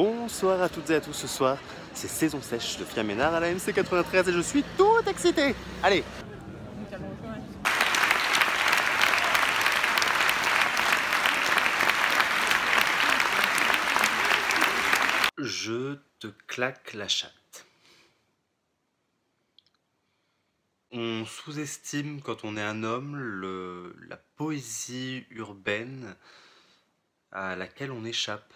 Bonsoir à toutes et à tous ce soir, c'est Saison Sèche de Fiaménard à la MC93 et je suis tout excité Allez Je te claque la chatte. On sous-estime quand on est un homme le, la poésie urbaine à laquelle on échappe.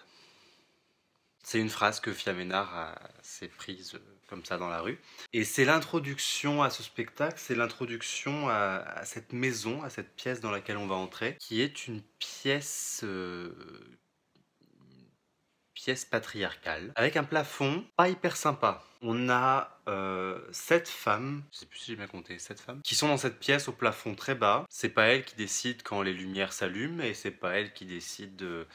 C'est une phrase que Fiaménard s'est prise euh, comme ça dans la rue. Et c'est l'introduction à ce spectacle, c'est l'introduction à, cette maison, à cette pièce dans laquelle on va entrer, qui est une pièce, euh, pièce patriarcale, avec un plafond pas hyper sympa. On a euh, sept femmes, je sais plus si j'ai bien compté, sept femmes, qui sont dans cette pièce au plafond très bas. C'est pas elles qui décident quand les lumières s'allument et c'est pas elles qui décident de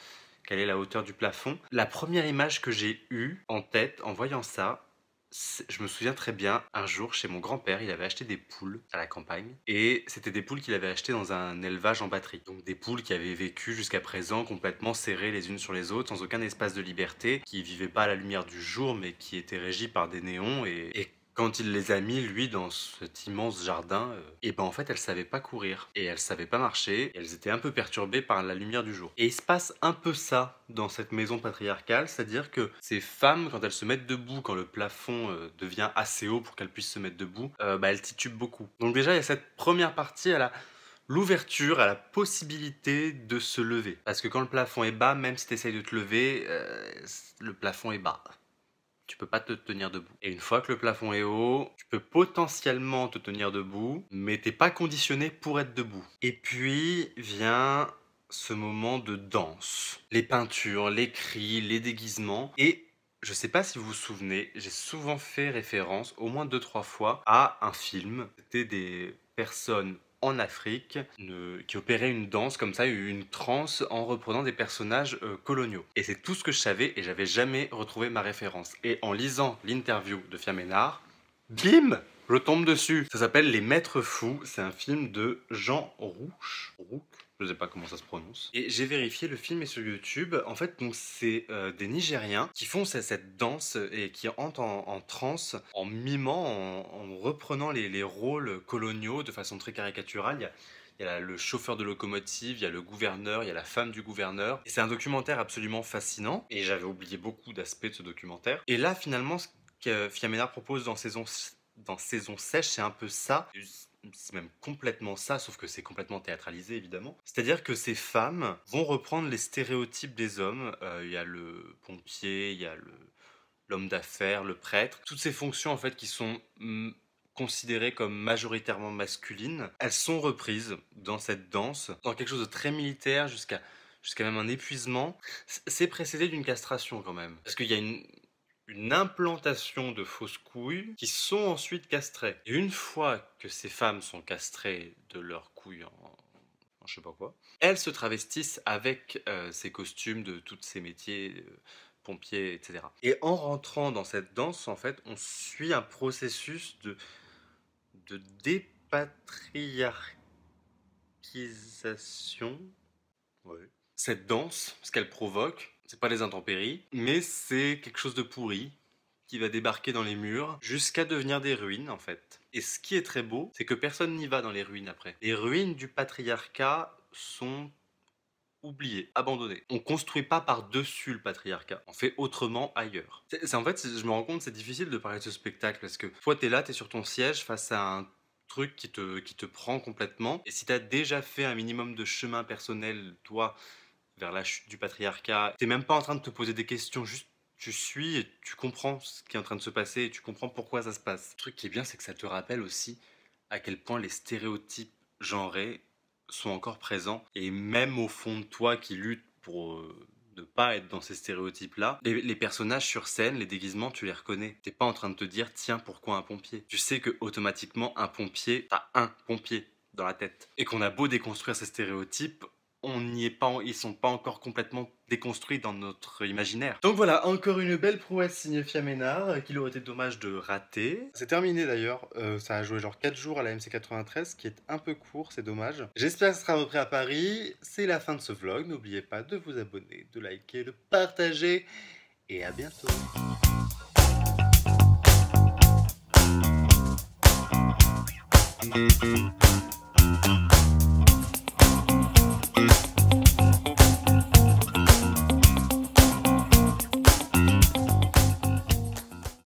quelle est la hauteur du plafond. La première image que j'ai eue en tête en voyant ça, je me souviens très bien, un jour chez mon grand-père, il avait acheté des poules à la campagne. Et c'était des poules qu'il avait achetées dans un élevage en batterie. Donc des poules qui avaient vécu jusqu'à présent complètement serrées les unes sur les autres, sans aucun espace de liberté, qui vivaient pas à la lumière du jour, mais qui étaient régies par des néons. et quand il les a mis, lui, dans cet immense jardin, et euh, eh ben en fait, elles savaient pas courir et elles savaient pas marcher. Elles étaient un peu perturbées par la lumière du jour. Et il se passe un peu ça dans cette maison patriarcale, c'est-à-dire que ces femmes, quand elles se mettent debout, quand le plafond euh, devient assez haut pour qu'elles puissent se mettre debout, euh, bah, elles titubent beaucoup. Donc déjà, il y a cette première partie à la l'ouverture à la possibilité de se lever. Parce que quand le plafond est bas, même si tu essayes de te lever, le plafond est bas tu peux pas te tenir debout. Et une fois que le plafond est haut, tu peux potentiellement te tenir debout, mais t'es pas conditionné pour être debout. Et puis vient ce moment de danse. Les peintures, les cris, les déguisements. Et je sais pas si vous vous souvenez, j'ai souvent fait référence, au moins deux, trois fois, à un film. C'était des personnes en Afrique qui opérait une danse comme ça, une transe en reprenant des personnages euh, coloniaux. Et c'est tout ce que je savais et j'avais jamais retrouvé ma référence. Et en lisant l'interview de Fiaménard, bim Je tombe dessus. Ça s'appelle Les Maîtres Fous, c'est un film de Jean Rouche. Rouch je sais pas comment ça se prononce. Et j'ai vérifié, le film est sur YouTube. En fait, donc c'est euh, des Nigériens qui font cette, cette, danse et qui entrent en, en transe en mimant, en, reprenant les, rôles coloniaux de façon très caricaturale. Il y a, le chauffeur de locomotive, il y a le gouverneur, il y a la femme du gouverneur. Et c'est un documentaire absolument fascinant. Et j'avais oublié beaucoup d'aspects de ce documentaire. Et là, finalement, ce que Fiamena propose dans saison, dans saison sèche, c'est un peu ça c'est même complètement ça, sauf que c'est complètement théâtralisé évidemment. C'est-à-dire que ces femmes vont reprendre les stéréotypes des hommes. Euh, il y a le pompier, il y a le, l'homme d'affaires, le prêtre. Toutes ces fonctions en fait qui sont mm, considérées comme majoritairement masculines, elles sont reprises dans cette danse, dans quelque chose de très militaire jusqu'à jusqu'à même un épuisement, c'est précédé d'une castration quand même. Parce qu'il y a une, une implantation de fausses couilles qui sont ensuite castrées. Et une fois que ces femmes sont castrées de leurs couilles en, je sais pas quoi, elles se travestissent avec euh, ces costumes de tous ces métiers. Euh, pompiers, etc. Et en rentrant dans cette danse, en fait, on suit un processus de, de dépatriarchisation. Cette danse, ce qu'elle provoque, c'est pas les intempéries, mais c'est quelque chose de pourri qui va débarquer dans les murs jusqu'à devenir des ruines en fait. Et ce qui est très beau, c'est que personne n'y va dans les ruines après. Les ruines du patriarcat sont oubliées, abandonnées. On construit pas par-dessus le patriarcat, on fait autrement ailleurs. C'est en fait, je me rends compte, c'est difficile de parler de ce spectacle parce que toi t'es là, t'es sur ton siège face à un truc qui te, qui te prend complètement. Et si t'as déjà fait un minimum de chemin personnel, toi, vers la chute du patriarcat. n'es même pas en train de te poser des questions, juste tu suis et tu comprends ce qui est en train de se passer et tu comprends pourquoi ça se passe. Le truc qui est bien, c'est que ça te rappelle aussi à quel point les stéréotypes genrés sont encore présents et même au fond de toi qui lutte pour euh, ne pas être dans ces stéréotypes-là, les, personnages sur scène, les déguisements, tu les reconnais. T'es pas en train de te dire tiens pourquoi un pompier. Tu sais que automatiquement un pompier, t'as un pompier dans la tête. Et qu'on a beau déconstruire ces stéréotypes, on n'y est pas, ils sont pas encore complètement déconstruits dans notre imaginaire. Donc voilà, encore une belle prouesse signée Fiaménard, euh, qu'il aurait été dommage de rater. C'est terminé d'ailleurs, euh, ça a joué genre 4 jours à la MC93, ce qui est un peu court, c'est dommage. J'espère que ça sera repris à Paris. C'est la fin de ce vlog, n'oubliez pas de vous abonner, de liker, de partager, et à bientôt.